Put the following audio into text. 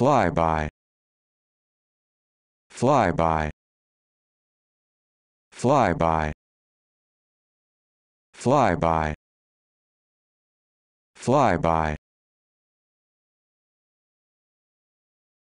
fly by fly by fly by fly by fly by